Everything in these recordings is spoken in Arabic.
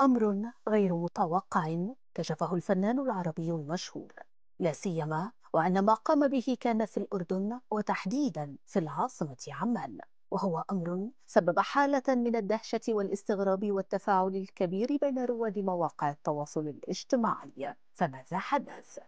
أمر غير متوقع كشفه الفنان العربي المشهور لا سيما وأن ما قام به كان في الأردن وتحديدا في العاصمة عمان وهو أمر سبب حالة من الدهشة والاستغراب والتفاعل الكبير بين رواد مواقع التواصل الاجتماعي فماذا حدث؟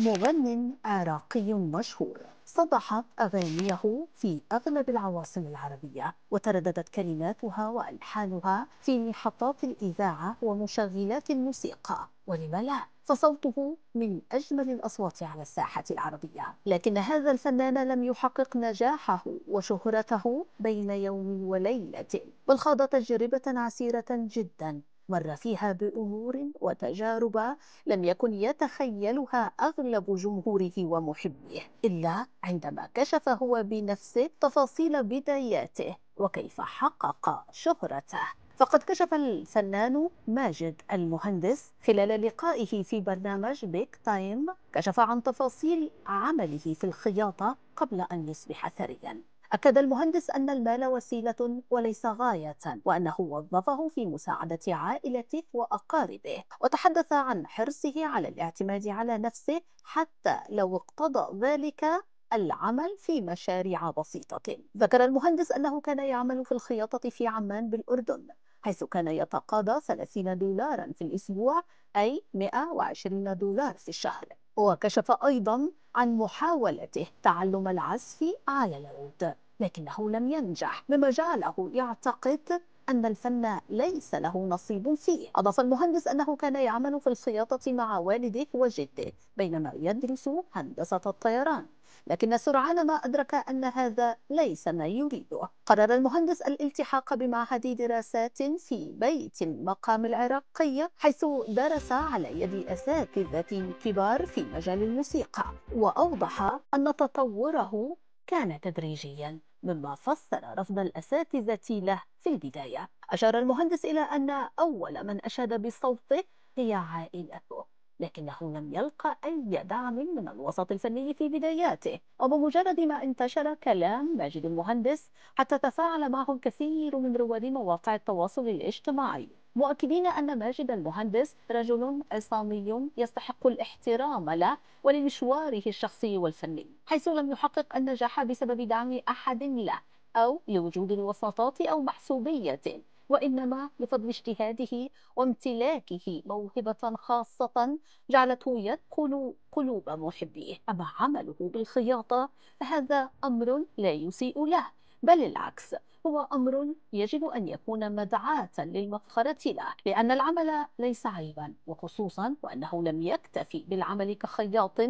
مغن عراقي مشهور صدحت أغانيه في أغلب العواصم العربية وترددت كلماتها وألحانها في محطات الإذاعة ومشغلات الموسيقى ولم لا فصوته من أجمل الأصوات على الساحة العربية لكن هذا الفنان لم يحقق نجاحه وشهرته بين يوم وليلة بل خاض تجربة عسيرة جدا مر فيها بأمور وتجارب لم يكن يتخيلها أغلب جمهوره ومحبيه إلا عندما كشف هو بنفسه تفاصيل بداياته وكيف حقق شهرته فقد كشف الفنان ماجد المهندس خلال لقائه في برنامج بيك تايم كشف عن تفاصيل عمله في الخياطة قبل أن يصبح ثريا أكد المهندس أن المال وسيلة وليس غاية وأنه وظفه في مساعدة عائلته وأقاربه وتحدث عن حرصه على الاعتماد على نفسه حتى لو اقتضى ذلك العمل في مشاريع بسيطة ذكر المهندس أنه كان يعمل في الخياطة في عمان بالأردن حيث كان يتقاضى 30 دولارا في الأسبوع أي 120 دولار في الشهر وكشف أيضا عن محاولته تعلم العزف على العود لكنه لم ينجح مما جعله يعتقد أن الفن ليس له نصيب فيه أضاف المهندس أنه كان يعمل في الخياطة مع والده وجده بينما يدرس هندسة الطيران لكن سرعان ما أدرك أن هذا ليس ما يريده قرر المهندس الالتحاق بمعهد دراسات في بيت المقام العراقية حيث درس على يد أساتذة كبار في مجال الموسيقى وأوضح أن تطوره كان تدريجيا مما فسر رفض الأساتذة له في البداية أشار المهندس إلى أن أول من أشاد بصوته هي عائلته لكنه لم يلقى أي دعم من الوسط الفني في بداياته وبمجرد ما انتشر كلام ماجد المهندس حتى تفاعل معه الكثير من رواد مواقع التواصل الاجتماعي مؤكدين أن ماجد المهندس رجل عصامي يستحق الاحترام له ولمشواره الشخصي والفني حيث لم يحقق النجاح بسبب دعم أحد له أو لوجود وساطات أو محسوبية وإنما بفضل اجتهاده وامتلاكه موهبة خاصة جعلته يدخل قلوب محبيه أما عمله بالخياطة فهذا أمر لا يسيء له بل العكس هو أمر يجب أن يكون مدعاة للمفخرة له لأن العمل ليس عيبا وخصوصا وأنه لم يكتفي بالعمل كخياط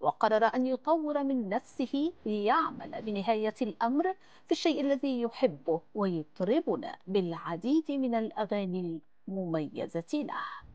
وقرر أن يطور من نفسه ليعمل بنهاية الأمر في الشيء الذي يحبه ويطربنا بالعديد من الأغاني المميزة له